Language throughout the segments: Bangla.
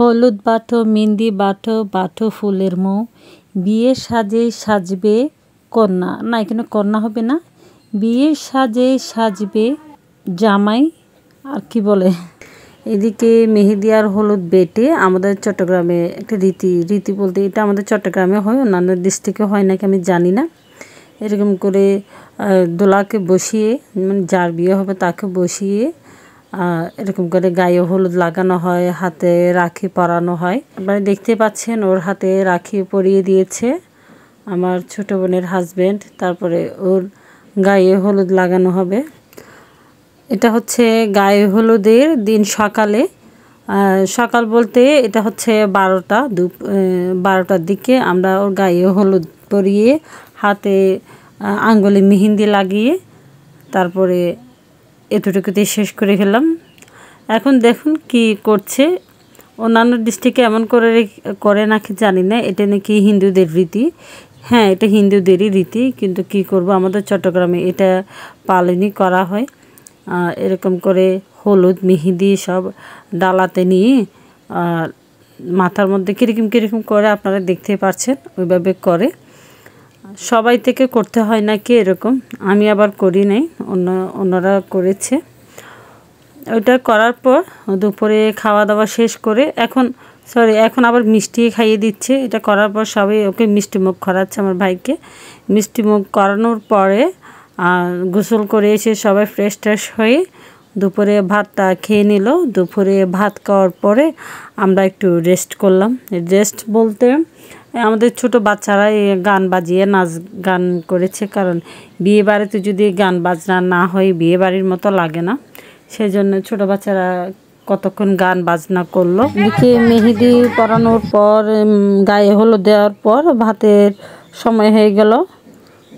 হলুদ বাটো মেহেন্দি বাটো বাটো ফুলের মৌ বিয়ে সাজে সাজবে কন্যা না এখানে কন্যা হবে না বিয়ে সাজে সাজবে জামাই আর কি বলে এদিকে মেহেদি আর হলুদ বেটে আমাদের চট্টগ্রামে একটা রীতি রীতি বলতে এটা আমাদের চট্টগ্রামে হয় অন্যান্য ডিস্ট্রিক্টে হয় নাকি আমি জানি না এরকম করে দোলাকে বসিয়ে মানে যার বিয়ে হবে তাকে বসিয়ে এরকম করে গায়ে হলুদ লাগানো হয় হাতে রাখি পরানো হয় আপনারা দেখতে পাচ্ছেন ওর হাতে রাখি পরিয়ে দিয়েছে আমার ছোটো বোনের হাজব্যান্ড তারপরে ওর গায়ে হলুদ লাগানো হবে এটা হচ্ছে গায়ে হলুদের দিন সকালে সকাল বলতে এটা হচ্ছে বারোটা দু বারোটার দিকে আমরা ওর গায়ে হলুদ পরিয়ে হাতে আঙ্গুলে মেহেন্দি লাগিয়ে তারপরে এতটুকুতেই শেষ করে ফেললাম এখন দেখুন কি করছে অন্যান্য ডিস্ট্রিক্টে এমন করে করে নাকি জানি না এটা নাকি হিন্দুদের রীতি হ্যাঁ এটা হিন্দুদেরই রীতি কিন্তু কি করব আমাদের চট্টগ্রামে এটা পালনই করা হয় এরকম করে হলুদ মেহেদি সব ডালাতে নিয়ে মাথার মধ্যে কীরকম কীরকম করে আপনারা দেখতে পাচ্ছেন ওইভাবে করে সবাই থেকে করতে হয় নাকি এরকম আমি আবার করি নাই অন্য অন্যরা করেছে ওইটা করার পর দুপুরে খাওয়া দাওয়া শেষ করে এখন সরি এখন আবার মিষ্টি খাইয়ে দিচ্ছে এটা করার পর সবাই ওকে মিষ্টিমুখ করাচ্ছে আমার ভাইকে মিষ্টিমুখ করানোর পরে গোসল করে এসে সবাই ফ্রেশ ট্রেশ হয়ে দুপুরে ভাতটা খেয়ে নিল দুপুরে ভাত খাওয়ার পরে আমরা একটু রেস্ট করলাম রেস্ট বলতে আমাদের ছোট বাচ্চারা গান বাজিয়ে নাচ গান করেছে কারণ বিয়ে বাড়িতে যদি গান বাজনা না হয় বিয়ে বাড়ির মতো লাগে না সেই জন্য ছোটো বাচ্চারা কতক্ষণ গান বাজনা করলো দেখি মেহেদি পরানোর পর গায়ে হলো দেওয়ার পর ভাতের সময় হয়ে গেল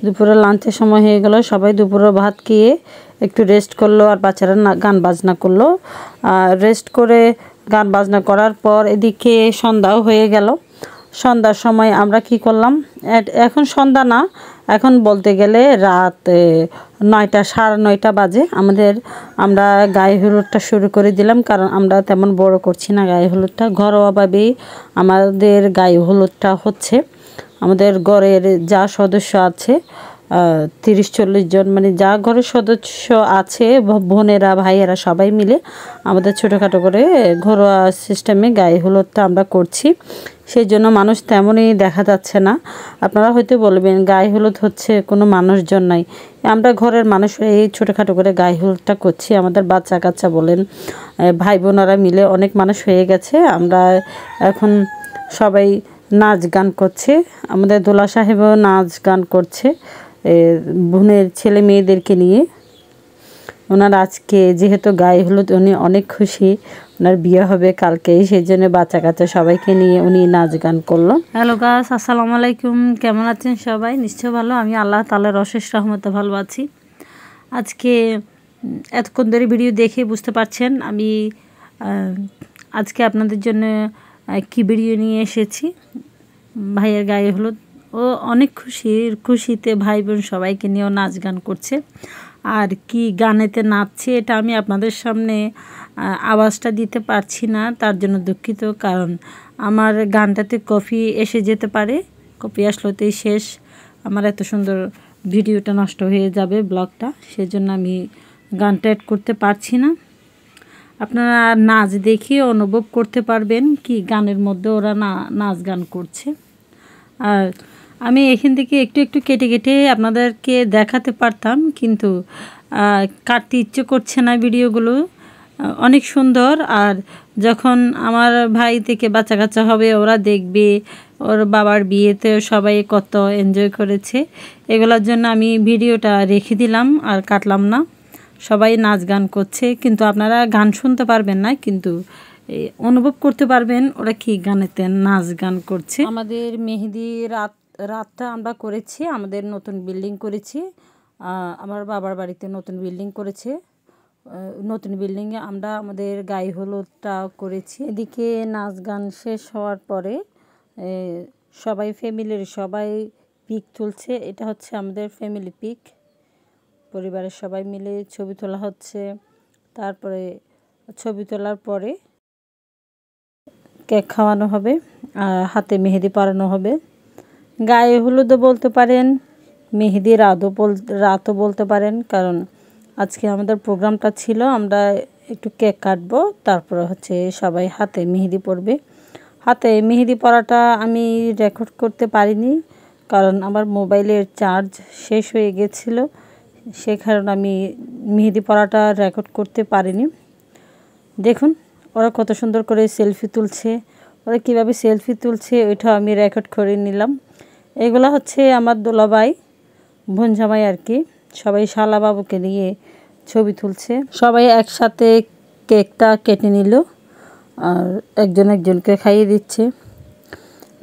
দুপুরে লাঞ্চের সময় হয়ে গেল সবাই দুপুরে ভাত খেয়ে একটু রেস্ট করলো আর বাচ্চারা গান বাজনা করলো আর রেস্ট করে গান বাজনা করার পর এদিকে সন্ধ্যাও হয়ে গেল সন্ধ্যার সময় আমরা কি করলাম এখন সন্ধ্যা না এখন বলতে গেলে রাত নয়টা সাড়ে নয়টা বাজে আমাদের আমরা গায়ে হলুদটা শুরু করে দিলাম কারণ আমরা তেমন বড় করছি না গায়ে হলুদটা ঘরোয়াভাবেই আমাদের গায়ে হলুদটা হচ্ছে আমাদের ঘরের যা সদস্য আছে তিরিশ চল্লিশ জন মানে যা ঘরের সদস্য আছে বোনেরা ভাইয়েরা সবাই মিলে আমাদের ছোটোখাটো করে ঘরোয়া সিস্টেমে গায়ে হলুদটা আমরা করছি সেই জন্য মানুষ তেমনই দেখা যাচ্ছে না আপনারা হয়তো বলবেন গায়ে হলুদ হচ্ছে কোনো মানুষজন নাই আমরা ঘরের মানুষ এই ছোটোখাটো করে গায়ে হলুদটা করছি আমাদের বাচ্চা কাচ্চা বলেন ভাই বোনারা মিলে অনেক মানুষ হয়ে গেছে আমরা এখন সবাই নাচ গান করছে আমাদের দোলা সাহেবও নাচ গান করছে বোনের ছেলে মেয়েদেরকে নিয়ে ওনার আজকে যেহেতু গায়ে হলুদ উনি অনেক খুশি ওনার বিয়ে হবে কালকেই সেই জন্য বাচ্চা কাচ্চা সবাইকে নিয়ে উনি নাচ গান করলো হ্যালো গাছ আসসালামু আলাইকুম কেমন আছেন সবাই নিশ্চয় ভালো আমি আল্লাহ তালের অশেষ রহমতে ভালো আছি আজকে এতক্ষণ ধরে ভিডিও দেখে বুঝতে পারছেন আমি আজকে আপনাদের জন্য কি ভিডিও নিয়ে এসেছি ভাইয়ের গায়ে হলুদ ও অনেক খুশি খুশিতে ভাই বোন সবাইকে নিয়েও নাচ গান করছে আর কি গানেতে নাচছে এটা আমি আপনাদের সামনে আওয়াজটা দিতে পারছি না তার জন্য দুঃখিত কারণ আমার গানটাতে কফি এসে যেতে পারে কফি আসলতেই শেষ আমার এত সুন্দর ভিডিওটা নষ্ট হয়ে যাবে ব্লগটা সেজন্য আমি গানটা অ্যাড করতে পারছি না আপনারা নাচ দেখে অনুভব করতে পারবেন কি গানের মধ্যে ওরা না নাচ গান করছে আর আমি এখান থেকে একটু একটু কেটে কেটে আপনাদেরকে দেখাতে পারতাম কিন্তু কাটতে ইচ্ছে করছে না ভিডিওগুলো অনেক সুন্দর আর যখন আমার ভাই থেকে বাচ্চা কাচ্চা হবে ওরা দেখবে ওর বাবার বিয়েতে সবাই কত এনজয় করেছে এগুলোর জন্য আমি ভিডিওটা রেখে দিলাম আর কাটলাম না সবাই নাচ গান করছে কিন্তু আপনারা গান শুনতে পারবেন না কিন্তু অনুভব করতে পারবেন ওরা কি গানেতে নাচ গান করছে আমাদের মেহেদি রাত রাতটা আমরা করেছি আমাদের নতুন বিল্ডিং করেছি আমার বাবার বাড়িতে নতুন বিল্ডিং করেছে নতুন বিল্ডিংয়ে আমরা আমাদের গাই হলুদটা করেছি এদিকে নাচ গান শেষ হওয়ার পরে সবাই ফ্যামিলির সবাই পিক তুলছে এটা হচ্ছে আমাদের ফ্যামিলি পিক পরিবারের সবাই মিলে ছবি তোলা হচ্ছে তারপরে ছবি তোলার পরে কেক খাওয়ানো হবে আর হাতে মেহেদি পাড়ানো হবে গায়ে হলুদও বলতে পারেন মেহেদি রাতও বল রাতও বলতে পারেন কারণ আজকে আমাদের প্রোগ্রামটা ছিল আমরা একটু কেক কাটবো তারপরে হচ্ছে সবাই হাতে মেহেদি পরবে হাতে মেহেদি পরাটা আমি রেকর্ড করতে পারিনি কারণ আমার মোবাইলের চার্জ শেষ হয়ে গেছিল সে কারণে আমি মেহেদি পরাটা রেকর্ড করতে পারিনি দেখুন ওরা কত সুন্দর করে সেলফি তুলছে ওরা কীভাবে সেলফি তুলছে ওইটাও আমি রেকর্ড করে নিলাম এগুলো হচ্ছে আমার দোলাবাই ভুঞ্জামাই আর কি সবাই শালাবাবুকে নিয়ে ছবি তুলছে সবাই একসাথে কেকটা কেটে নিল আর একজন একজনকে খাইয়ে দিচ্ছে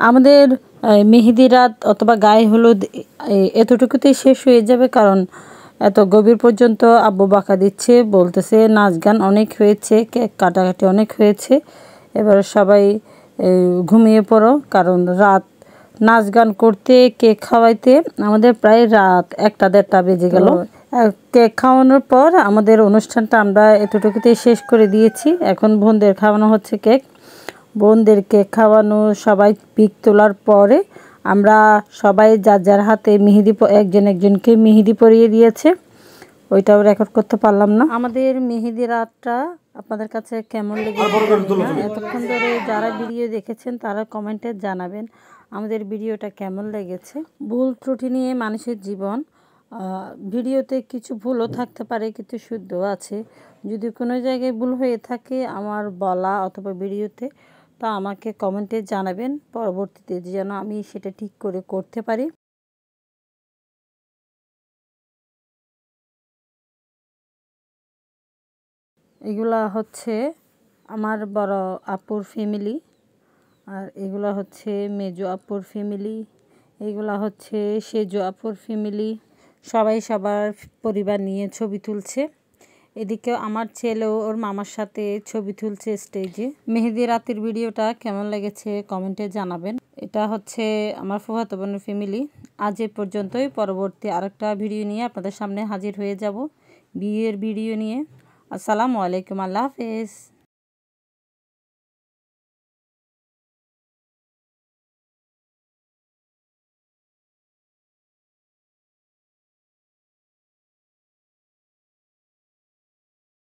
আমাদের মেহেদি রাত অথবা গায়ে হলুদ এতটুকুতেই শেষ হয়ে যাবে কারণ এত গভীর পর্যন্ত আব্বু বাঁকা দিচ্ছে বলতেছে নাচ গান অনেক হয়েছে কেক কাটাকাটি অনেক হয়েছে এবার সবাই ঘুমিয়ে পড়ো কারণ রাত নাচ গান করতে কেক খাওয়াইতে আমাদের প্রায় রাত একটা দেড়টা বেজে গেল কেক খাওয়ানোর পর আমাদের অনুষ্ঠানটা আমরা এতটুকুতেই শেষ করে দিয়েছি এখন বোনদের খাওয়ানো হচ্ছে কেক বোনদের কেক খাওয়ানো সবাই পিক তোলার পরে আমরা সবাই যার যার হাতে মেহেদি একজন একজনকে মেহেদি পরিয়ে দিয়েছে ওইটাও রেকর্ড করতে পারলাম না আমাদের মেহেদি রাতটা আপনাদের কাছে কেমন লেগেছে হ্যাঁ, এতক্ষণ ধরে যারা ভিডিও দেখেছেন তারা কমেন্টে জানাবেন আমাদের ভিডিওটা কেমন লেগেছে ভুল ত্রুটি নিয়ে মানুষের জীবন ভিডিওতে কিছু ভুলও থাকতে পারে কিন্তু শুদ্ধ আছে যদি কোনো জায়গায় ভুল হয়ে থাকে আমার বলা অথবা ভিডিওতে তা আমাকে কমেন্টে জানাবেন পরবর্তীতে যেন আমি সেটা ঠিক করে করতে পারি এগুলা হচ্ছে আমার বড় আপুর ফ্যামিলি আর এগুলা হচ্ছে মেজো আপুর ফ্যামিলি এগুলা হচ্ছে সেজো আপুর ফ্যামিলি সবাই সবার পরিবার নিয়ে ছবি তুলছে এদিকে আমার ছেলেও ওর মামার সাথে ছবি তুলছে স্টেজে মেহেদি রাতের ভিডিওটা কেমন লেগেছে কমেন্টে জানাবেন এটা হচ্ছে আমার ফুফাতো বোনের ফ্যামিলি আজ এ পর্যন্তই পরবর্তী আরেকটা ভিডিও নিয়ে আপনাদের সামনে হাজির হয়ে যাব বিয়ের ভিডিও নিয়ে আসসালামু আলাইকুম আল্লাহ হাফেজ